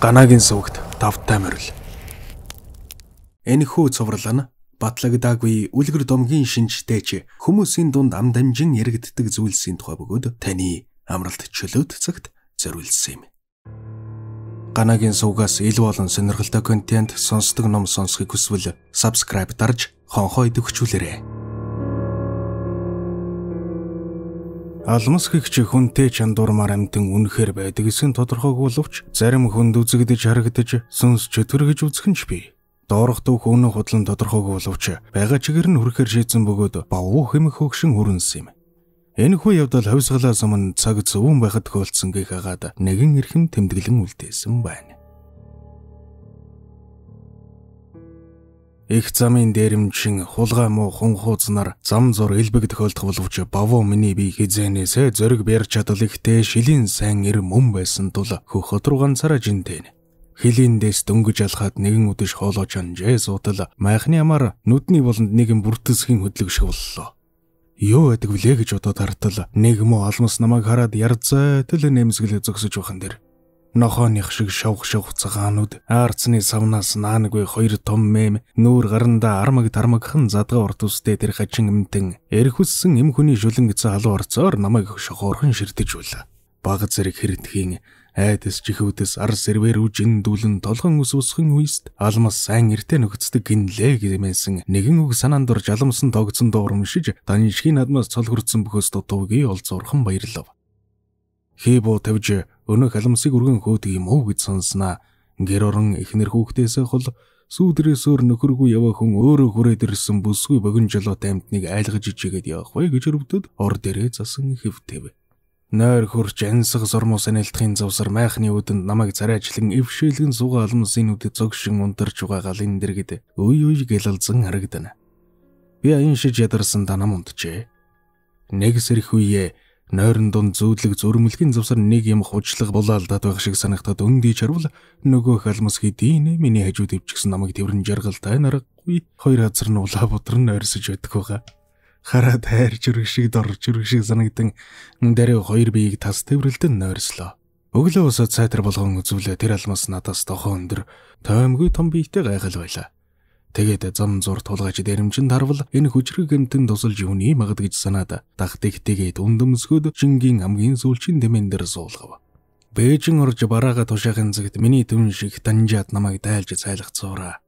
Ганагийн сүгт тавтай морил. Энэхүү цуврал нь батлагдаагүй үлгэр домгийн шинжтэй ч хүмүүсийн дунд ам дамжин яригддаг зүйлсийн тухай бөгөөд таны амралт чөлөөт цагт зориулсан юм. Ганагийн сувгаас илүү олон сонирхолтой контент сонсдог ном сонсхийг хүсвэл subscribe дарж хонхойд өгчүүлээрэй. Алмас гихч хүнтэй чандуурмаар амтэн үнэхээр байдгийгсэн тодорхойг боловч зарим хүнд үзэгдэж харагдаж сүнс чөтгөргөж үзхэн ч бий. Доорх дүүх өнө худлан тодорхойг боловч байгаа чигээр нь хүрэхээр шийдсэн бөгөөд бавуу хэмэх хөгшин өрнс юм. Энэ хүү явдал хавсгалаас өмнө цаг зөвөн байхад хөөлцсөнгөө хагаад нэгэн эрхэм тэмдэглэн үлдээсэн байна. Их замын дээрэмчин хулгай муу хунхууз нар зам зур элбэг тохиолдох боловч бовоо миний би хизээнээсээ зөриг бярч чадал ихтэй шилийн сайн эр мөн байсан тул хөхөд рүү ганцаараа жинтэнэ. Хилийн дэс дөнгөж алхаад нэгэн үдэш хоолооч анжээ суудал майхны амар нүдний болонд нэгэн бүртсхийн хөдлөгшг боллоо. Юу байдаг вүлээ гэж бодоод хартал нэг муу алмас намайг хараад ярзай тэл нэмсгэл зөксөж бахан дэр Нохооных шиг шовх шовх цагаанууд аарцны савнаас наангүй хоёр том мэм нүүр гарандаа армаг тармагхан задгаа урт үстэй тэр хачин эмтэн эрх үссэн эм хүний шүлэнгцэн халуун орцоор намайг шохоорхон ширдэж үлээ. Баг зэрэг хэрэтхийн айдас жихүүдээс ар сэрвэр үжин дүүлэн толгон ус усхын үйст алмас сайн эртэ нөхцдөг гинлээ гэмээсэн нэгэн үг санаанд дур жаламсан тогцсон дуурмшиж данишхийн адмаас цол хүрцэн бөхөөс дутуугийн олзуурхан баярлав. Хейбо тавьж өнөх халамсыг өргөн хөөдөг юм уу гэж сонснаа. Гэр орон эхнэр хүүхдээс хол сүүдрээсөөр нөхөргүй яваа хүн өөрөө хүрээд ирсэн бүсгүй богинжолоотой амтныг айлгаж ичгээд явах вэ гэж өрөвдөд ор дээрээ засан хэвтэв. Нойр хурж ансах сормос анилтхын завсар майхны үдэнд намайг царайжлан эвшээлгэн сууга алмсын үдэд зогшин унтарч байгаагаал энэ дэргэд үй үй гэлэлзэн харагдана. Би аян шиж ядарсан данам унтжээ. Нэг сэрх үе Нойрон дунд зүүдлэг зүрмлэгийн завсар нэг юм хужлах булаалдаад байх шиг санагтад өндөй чарвал нөгөө халмас хэдийнэ миний хажууд өвчгсэн намайг тэрэн жаргалтай наргагүй хоёр газар нь улаа бодор нь ойрсож байдаг байгаа. Хараад хайр жирэг шиг дор жирэг шиг санагдан дээрээ хоёр биеийг тас тэрвэрлдэн нойрслоо. Өглөө усаа цайтар болгон үзүүлээ тэр алмас надаас дохоо өндөр тоомгүй том биетэй гайхал байлаа. Тэгээд зам зур тулгаж дэрэмжин тарвал энэ хүчрэг гэмтэн тусалж юуны магадгийж санаад дахтыг тэгээд үндэмсгөөд шингийн амгийн сүүлчийн дэмэн дээр суулгав. Бээжин орж бараага тушаахан зэгт миний түн шиг данжаад намайг дайлж цайлах цуура.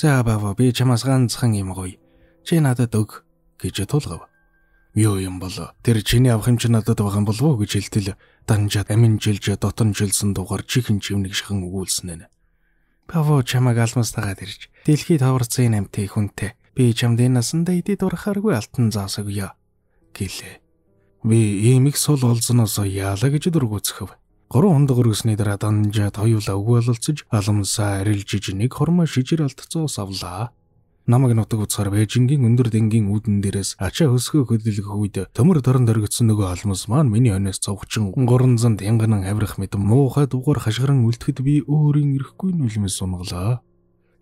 За баба би чамаас ганцхан юм гоё. Чи надад өг гэж тулгав. Юу юм бол тэр чиний авах юм чи надад байгаа юм болов уу гэж хэлтэл данжаад амин жилж дотон жилсэн дугаар чихэн чивнэг шахан өгүүлсэн нь. Паво чамаг алмастагаад ирж дэлхийн тавар зэйн амтын хүнтэй би чамд энэ насандаа идэд урахааргүй алтан заасаг ёо гэлээ. Би ийм их сул олзноос яалаа гэж дүргүцхэв. Гурван хондог өргөсний дараа данжаад хоёулаа өгөөлөлцөж аламсаа арилжиж нэг хормоо шижир алдцоос авлаа намаг нутаг уцаар Бээжингийн өндөр дэнгийн үүдэн дээрээс ачаа хөсгөө хөдөлгөх үед төмөр дорн дөргөцсөн нөгөө алмас маань миний хойноос цовгчин гурванзанд янган авирах мэт муухай дугаар хашгиран үлдэхэд би өөрийн эрэхгүй нүлмэс сунглаа.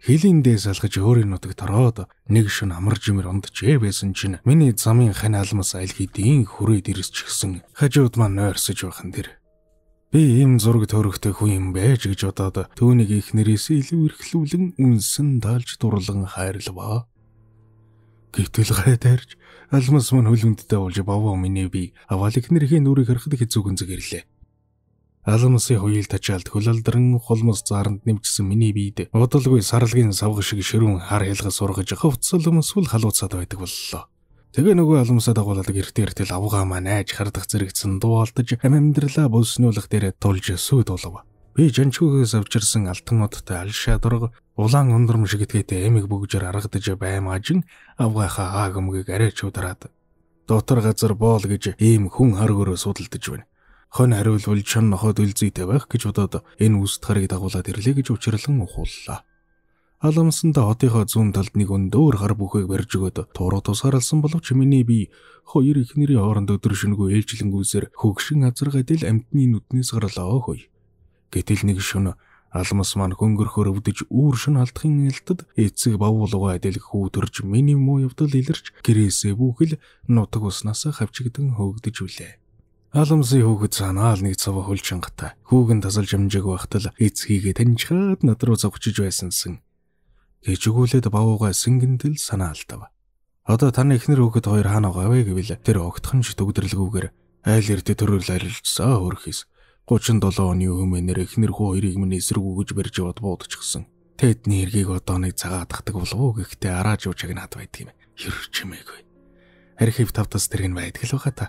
Хилиндээ салгаж өөрийн нутаг тороод нэг шин амар жимэр ундчээ байсан чинь миний замын хань алмас аль хэдийн хүрээд ирсчихсэн хажууд маань нойрсож байхан дэр Би ийм зураг төрөхтэй хүн юм байж гэж бодоод түүнийг их нэрээс илүү эрхлүүлэн үнсэн даалж дурлан хайрлаваа. Гэтэл гайдарч алмас мөн хөлөндтэй болж бовоо миний би аваал их нэрхийн нүрийг харахад хэцүү гэнзэг ирлээ. Алмасын хуйл тачаалд хөлөлдрөн холмос зааранд нэмжсэн миний биед удалгүй сарлагын савг шиг ширүүн хар хялгас ургаж хувцсал өмсвөл халууцаад байдаг боллоо. Тэгээ нөгөө алмсаа дагуулдаг эртээр тэл авгаа маань айж хардах зэрэгцэн дуулдаж ам амьдралаа бүлснүүлэх дээр тулж сүйд болов. Би жанчгүйгээс авчирсан алтан модтой алшаа дурга улаан өндрөм шигдгээтэй эмэг бүгжээр аргадж баймаажин авгаахаа агамгийг арай чудараад дотор газар боол гэж ийм хүн харгөрөө судалдаж байна. Хон хариулвал чон ноход үлзийтэй байх гэж бодоод энэ үст харыг дагуулад ирлээ гэж учирлан ухууллаа. Аламсанда хотынхаа зүүн талд нэг өндөр хар бүхэг барьж өгөөд туурал тусгаарлсан боловч миний би хоёр их нэрийн хооронд өдөр шөнөгүй ээлжлэнгүүсээр хөгшин азаргад ил амтны нүднээс гарлаа хой. Гэтэл нэг шөнө Алмас маань хөнгөрхөр өвдөж үүр шин алдахын элдэд эцэг бавуулгаа адил хүүтэрж миний муу явдал илэрч гэрээсээ бүхэл нутаг уснаас хавчигдэн хөөгдөж үлээ. Аламсын хүүхэд санаал нэг цава хөлжингатай. Хүүгэн тасалж амжааг байхтал эцгийгээ таньчаад над руу завчиж байсансан гэж өгүүлээд бавуугаа сэнгэнтэл санаа алдав. Одоо таны эхнэр хүүхэд хоёр хаана байгаа вэ гэвэл тэр огтхон ч төгдрөлгүйгээр айл эрдэ төрөл арилжсаа хөрхийс. 37 оны өмнөр эхнэр хүү хоёрыг минь эсрэг өгөж барьж яваад буудчихсан. Тэдний хэргийг одоо нэг цагаатдаг болов уу гэхдээ арааж юу чагнаад байдгийм. Хэрчмээгүй. Архив тавтас тэр нь байдаг л баха та.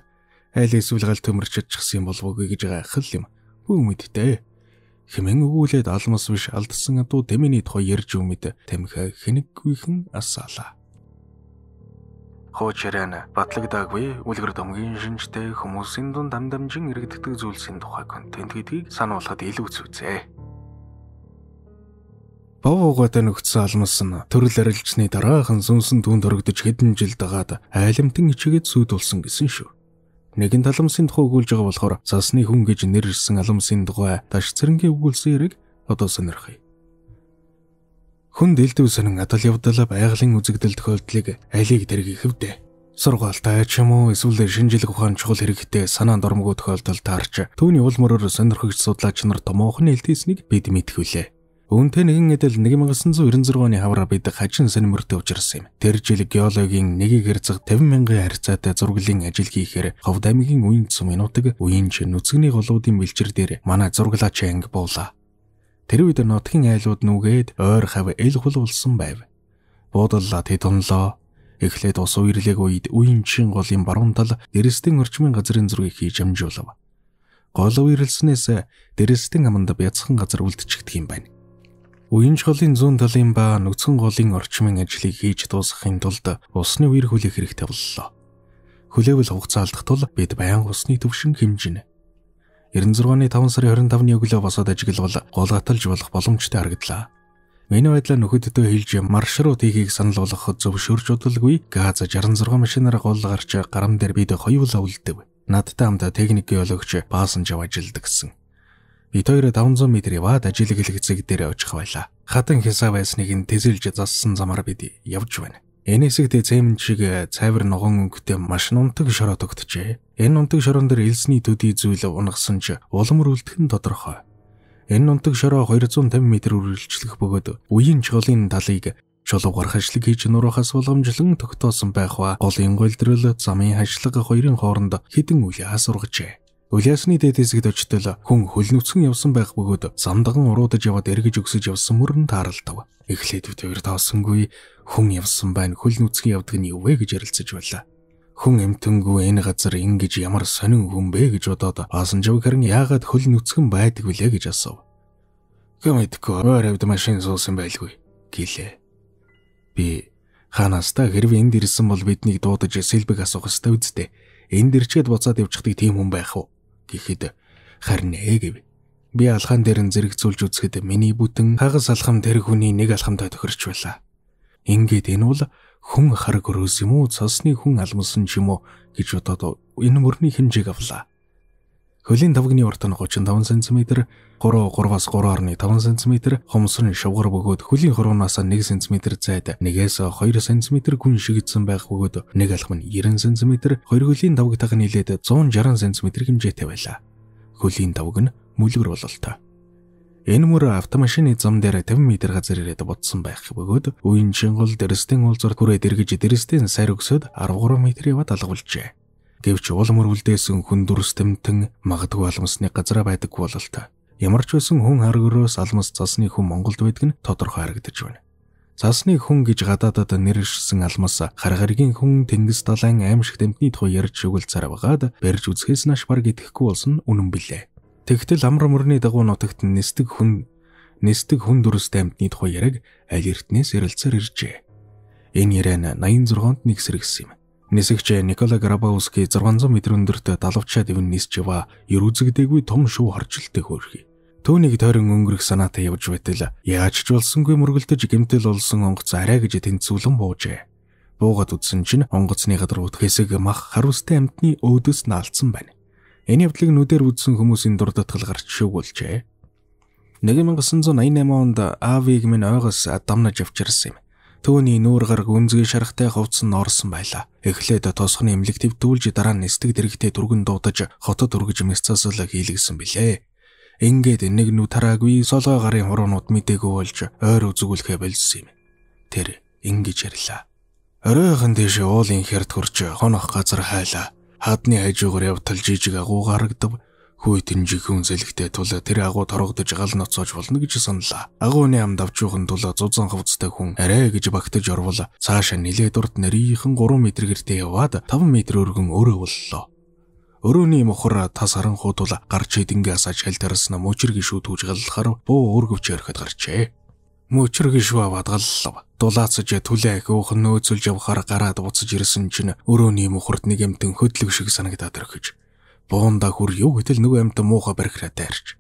Айл эсвэл гал төмөрчж чагсан болов уу гэж гайхал юм. Бүү мэдтэй хэмээн өгүүлээд алмас биш алдсан адуу дэминий тухай ярьж өмнөд тамхи хэнэггүйхэн асаалаа. Хоочрэн батлагдаагүй үлгэр домгийн шинжтэй хүмүүсийн дунд дамдамжин иргэддэг зүйлсийн тухай контент гэдгийг сануулхад илүү зүйцээ. Бовоогоотой нөхцсөн алмас нь төрөл арилжсны дараахан сүнсэн түн төрөгдөж хэдэн жил дагаад айлмтан ичгээд сүйдүүлсэн гэсэн шүү. Нэгэн таламсын тухай өгүүлж байгаа болохоор цасны хүн гэж нэр ирсэн аламсын тухай таш цэрэнгийн өгүүлсэн хэрэг одоо сонирхъя. Хүн дэлдэв сонин адал явдал байгалийн үзэгдэл тохиолдлыг алиг дэргийг хэвдэ. Сургуультай ч юм уу эсвэл шинжилгээ ухаан чухал хэрэгтэй санаанд ормгүй тохиолдол таарч түүний улмөрөөр сонирхогч судлаач нар томоохон элдээснийг бид мэдгүүлээ. Үүнтэй нэгэн эдэл 1996 оны хавраа бид хажин санмөр төвжирсэн юм. Тэр жил геологийн нэг гэрцэг 50 мянган харьцаатай зурглалын ажил хийхээр Ховд аймгийн үеийн цум минутаг үеийн чин нүцгний голуудын бэлчэр дээр манай зурглаач анги буулаа. Тэр үед нотгийн айлууд нүгээд ойр хав эл хул болсон байв. Буудлаа тэд тунлоо. Эхлээд ус үерлэг үед үеийн чин голын баруун тал Дэрэстэн орчмын газрын зургийг хийж амжуулав. Гол үерлснээс Дэрэстэн аманд бяцхан газар үлдчихдэг юм байна. Уянж голын зүүн талын ба нүцгэн голын орчмын ажлыг хийж дуусгахын тулд усны үер хүлээх хэрэгтэй боллоо. Хүлээвэл хугацаалдах тул бид баян усны төвшин хэмжинэ. 96-ны 5 сарын 25-ны өглөө босоод ажиглавал гол гаталж болох боломжтой харагдлаа. Миний байдлаа нөхөддөө хилж маршрут хийхийг санал болгоход зөвшөөрч удалгүй ГАЗ 66 машинаар гол гарч гарам дээр бид хоёулаа үлдэв. Надтай хамт техник геологч Баасан жав ажилдаг гэсэн. Бид хоёр 500 м яваад ажилэг хэлэг зэг дээр очих байлаа. Хатан хисаа байсныг нь тэсэлж зассан замаар бид явж байна. Энэсэгт цемент шиг цайвар ногоон өнгөтэй маш нунтаг шороо тогтжээ. Энэ нунтаг шороон дээр элсний төдий зүйл унгасан ч улам өрөлдөх нь тодорхой. Энэ нунтаг шороо 250 м үргэлжлэх бөгөөд үеийн чолын талыг Чулуу гарах ажлыг хийж нуруухаас уламжлан тогтоосон байх ба голын голдрол замын ажиллагаа хоёрын хооронд хідэн үл асургажээ. Улиасны дэд хэсэгт очтол хүн хөлнөцгөн явсан байх бөгөөд замдаган уруудаж яваад эргэж өгсөж явсан мөрөн тааралтав. Эхлээд үтэвэр тоосонгүй хүн явсан байна хөлнөцгөн явдаг нь юу вэ гэж ярилцаж байлаа. Хүн эмтэнгүй энэ газар ингэж ямар сонин хүн бэ гэж бодоод Асанжав харин яагаад хөл нүцгэн байдаг вүлээ гэж асуув. Гэмэдгүй өөр хавд машин суусан байлгүй гэлээ. Би ханаастаа хэрвээ энд ирсэн бол биднийг дуудаж сэлбэг асуух ёстой үсттэй. Энд ирчээд буцаад явчихдаг тийм хүн байх уу? гэхэд харин ээ гэв. Би алхаан дээр нь зэрэгцүүлж үзэхэд миний бүтэн хагас алхам тэр хүний нэг алхамтай тохирч байлаа. Ингээд энэ бол хүн хараг өрөөс юм уу цосны хүн алмсан ч юм уу гэж бодоод энэ мөрний хэмжээг авлаа. Хөлийн тавгны урт нь 35 см, гуруу 3-аас 3.5 см, хумс нь шувгар бөгөөд хөлийн хуруунаасаа 1 см зайд 1-ээс 2 см гүн шигдсэн байх бөгөөд нэг алхам нь 90 см, хоёр хөлийн тавгтайг нь нилээд 160 см хэмжээтэй байлаа. Хөлийн тавг нь мүлгэр бололтой. Энэ мөр автомашины зам дээр 50 м газар ирээд бодсон байх бөгөөд үеийн шингол дэрстэн уулзар түрээд эргэж дэрстэн сайр өгсөд 13 м-ийн ват алгуулжээ. Гэвч улам өрвөлдөөсөн хүндүрс тэмтэн магадгүй алмасны газар байдаг бололтой. Ямар ч байсан хүн харгөрөөс алмас засны хүн Монголд байдаг нь тодорхой харагдаж байна. Засны хүн гэж гадаадад нэршсэн алмас харгаргийн хүн Тэнгис далайн аимшиг тэмдний тухай ярьж өгүүлцээр байгаад барьж үзэхээс нааш баг итгэхгүй болсон үнэн билээ. Тэгтэл амар мөрний дагуу нутагт нэстэг хүн нэстэг хүн дүрс тэмдний тухай яриг аль эртнээс эрэлцээр иржээ. Энэ яриа нь 86-нд нэг сэргсэн юм. Нисэгч Николай Грабауски 600 м өндөрт далавчаад ивэн нисчива ерүзэгдээгүй том шуу харжилтыг хөөрхий. Төвнийг тойрон өнгөрөх санаатай явж байтал яаж ч болсонгүй мөргөлдөж гэмтэл олсон онгоц арай гэж тэнцүүлэн буужээ. Буугаад үдсэн чинь онгоцны гадар ут хэсэг мах харуустай амтны өөдөөс наалцсан байна. Энэ явдлыг нүдээр үзсэн хүмүүсийн дурдтал гарч шүүгүүлжээ. 1988 онд Авиг минь ойгоос дамнаж авчирсан юм. Төвний нүүр гараг үнзгий шарахтай хувцс нь орсон байлаа. Эхлээд тосхны эмнэлэг төвдүүлж дараа нь нэстэг дэрэгтэй түргэн дуудаж хотод үргэж мясцаасаа хийлгэсэн билээ. Ингээд нэг нү тараагүй солгой гарын хуруунууд мдэггүй болж ойр үзгүүлэхэ болсон юм. Тэр ингэж ярьлаа. Оройхон дэше уулын хярд хурж хонох газар хайлаа. Хадны хажуугаар явтал жижиг агуу гарагдав хүй тэмжээхэн үнэлэгтэй тул тэр агуу торгодож гал ноцоож болно гэж саналаа. Агууны амд авч юухын тул зузан хувцтай хүн арай гэж багтаж орвол цаашаа нилээ дурд нарийнхан 3 м гэртээ яваад 5 м өргөн өөрөө боллоо. Өрөөний мохор тас харанхуу тул гарч идэнгээс ажил тарсна мөчр гişүү түүж галлахаар буу өөргөвч өрхөд гарчээ. Мөчр гişүү аваад галлав. Дулаацж түлээ хөөх нөөцөлж явахаар гараад буцаж ирсэн чинь өрөөний мохорт нэг юм тэн хөдлөг шиг санагдаад өрхөж Буунда хүр юу гэтэл нөгөө амт муухай барихраа дайрч.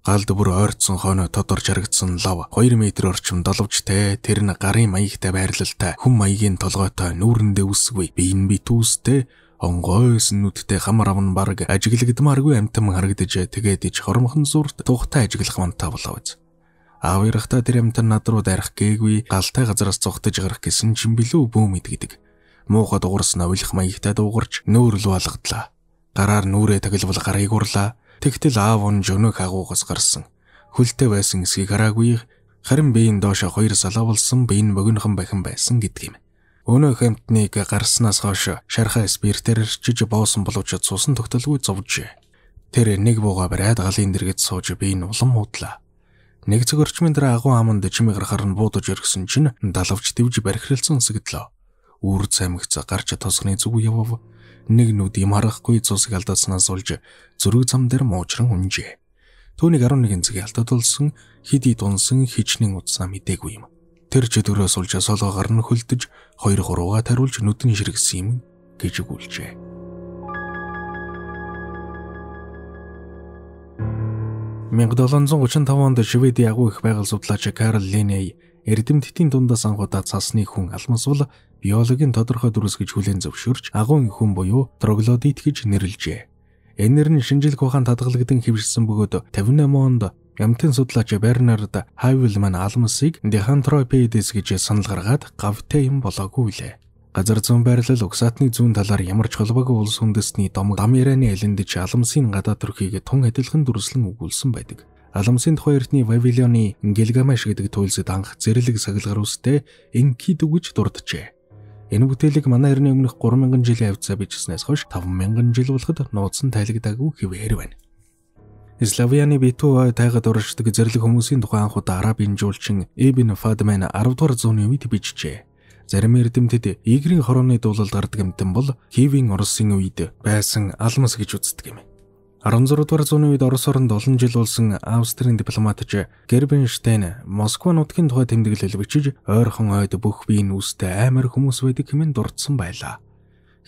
Гал дэвөр ойрцсон хойно тодор жаргдсан лав 2 м орчим доловжтэй тэр нь гарын маягтай байрлалтай хүм маягийн толгойтой нүүрэндээ үсгүй биеийн битүүстэй онгойс нүдтэй хамар авн баг ажиглагдмааргүй амтам харагдаж тэгээд ич хормхон сүрт тухтай ажиглах манта болов биз. Аав ярахта тэр амтан над руу дарах гээгүй галтай газраас цогтож гарах гэсэн чинь билүү бөөмэд гэдэг. Муухад уурс навилах маягтай дуугарч нөөрлө алгадлаа. Дараар нүрээ таглавал гарыг урлаа. Тэгтэл аав он жөнөг агуугаас гарсан. Хөлтэй байсан эсгийг хараагүй харин биеийн доошо хоёр салаавлсан биеийн богинохон бахин байсан гэдгийм. Өнөө хэмтнийг гарснаас хойш шархаа спиртээр жиж боосон боловч цусан тогтолгүй зовжээ. Тэр нэг бууга бариад галын дэргэд сууж биеийн улам худлаа. Нэг цаг орчмын дараа агуу аманд жимиг гарахаар нь буудаж өргсөн чинь далавч дивж бархиралцсан сэгэдлөө үр замгц гарч тосгоны зүг явав. Нэг нүд юм харахгүй цусыг алдааснаас олж зөрөг зам дээр муучран унжээ. Төвний 11 цэгийг алдаатулсан хид хид унсан хичнээн удсаа мдээгүй юм. Тэр ч дөрөөс олж солоо гарна хөлдөж 2 3-аа тариулж нүдэн ширгэсэн юм гэж өгүүлжээ. Мянга 735 онд Шведийн агуу их байгаль судлаач Карл Линей эрдэмтдийн дундаас ангуудаа цаасны хүн алмасвал биологийн тодорхой дүрс гэж хүлээн зөвшөөрч агуун хүн буюу троглодит гэж нэрлэжээ. Энээр нь шинжилх ухаан татгалагдсан хэвшсэн бөгөөд 58 онд Ямтын судлаач Бернард Хайвилман алмасыг Dihantropeides гэж санал гаргаад гавтай юм болоогүй лээ. Газар зүүн байрлал угсаатны зүүн талаар ямар ч холбоогүй улс үндэстний дом дам ярианы элэндэж алмсын гадаа төрхийг тун адилхан дүрслэн өгүүлсэн байдаг. Аламсын тухайн эртний Вавилоны Гилгамаш гэдэг туйлсад анх зэрлэг сагалгар үстэй Энкиду гэж дурджээ. Энэ бүтээлэг манай эртний өмнөх 3000 жилийн авцаа бичснээс хойш 5000 жил болоход нууцсан тайлагдаагүй хэвээр байна. Славяны битүү тайгад урагшдаг зэрлэг хүмүүсийн тухайн анх удаа арабын жуулчин Ибн Фадмен 10 дугаар зууны үед бичжээ. Зарим эрдэмтэд Игрийн хорооны дуулалд гардаг юмтан бол Хивийн Оросын үед байсан алмас гэж үздэг юм. 16 дугаар зууны үед Орос оронд олон жил улсан Австрийн дипломатч Гербенштейн Москва нутгийн тухай тэмдэглэл хэлбэчиж ойрхон ойд бүх биеийн үстэй амар хүмүүс байдаг хэмээн дурдсан байлаа.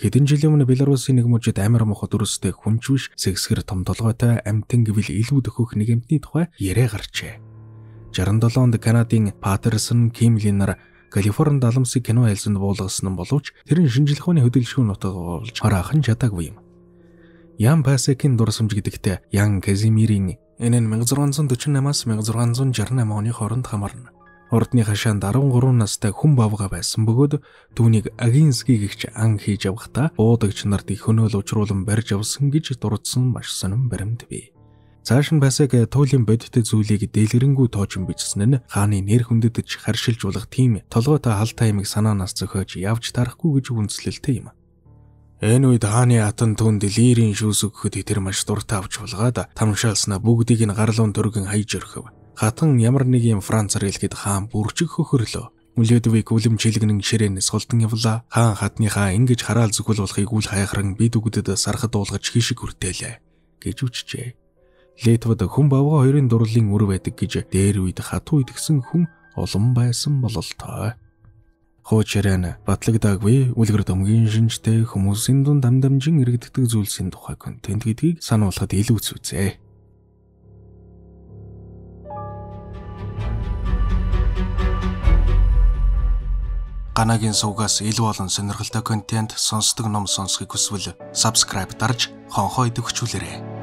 Хэдэн жилийн өмнө Беларусын нэг мужид амар мохот өрөстэй хүнч биш сэгсгэр том толгойтой амтэн гэвэл илүү дөхөх нэг амтны тухай яриа гарчээ. 67 онд Канадын Паттерсон Кимлинер Калифорни даламсыг кино хэлсэнд буулгасан боловч тэр нь шинжилгээний хөдөлгөөн нутаг болж хараахан чадаагүй юм. Ян Пасекийн дурсамж гэдэгт Ян Казимирийн энэ нь 1648-аас 1668 оны хооронд хамаарна. Ордны хашаанд 13 настай хүн бавга байсан бөгөөд түүнийг Агинский гихч ан хийж явахдаа буудаг нарт их хөнөөл учруулан барьж авсан гэж дурдсан маш сонирн баримт бий. Цааш нь Басек туулийн бодиттой зүйлийг дэлгэрэнгүй тоожин бичсэн нь хааны нэр хүндэдэж харшилж болох тийм толгойтой халтай юмыг санаанаас зөхиож явж тарахгүй гэж үндэслэлтэй юм. Энэ үед хааны атан түнд лирийн шүүс өгөхөд тэр маш дуртай авч булгаад тамшаалснаа бүгдийг нь гарлуун дөргөн хайж өрхөв. Хатан ямар нэгэн Францаар хэлэхэд хаан бүржиг хөхөрлөө. Мөлөдвийг үлэмжлэгнэн ширээнээс голдон явлаа. Хаан хатныхаа ингэж хараал зүгэл болохыг үл хайхран бид үгдэд сархад дуулгаж хишиг хүртээлээ гэж үчжээ. Литвад хүн бавга хоёрын дурлалын үр байдаг гэж дээр үед хатуу идгсэн хүн олон байсан бололтой. Хоочрэн батлагдаагүй үлгэр домгийн шинжтэй хүмүүсийн дунд амдамжин иргэддэг зүйлсийн тухай контент гэдгийг сануулхад илүү зүйцээ. Ганагийн сувгаас илүү олон сонирхолтой контент сонсдог ном сонсхийг хүсвэл subscribe дарж хонхоо идэвхжүүлээрэй.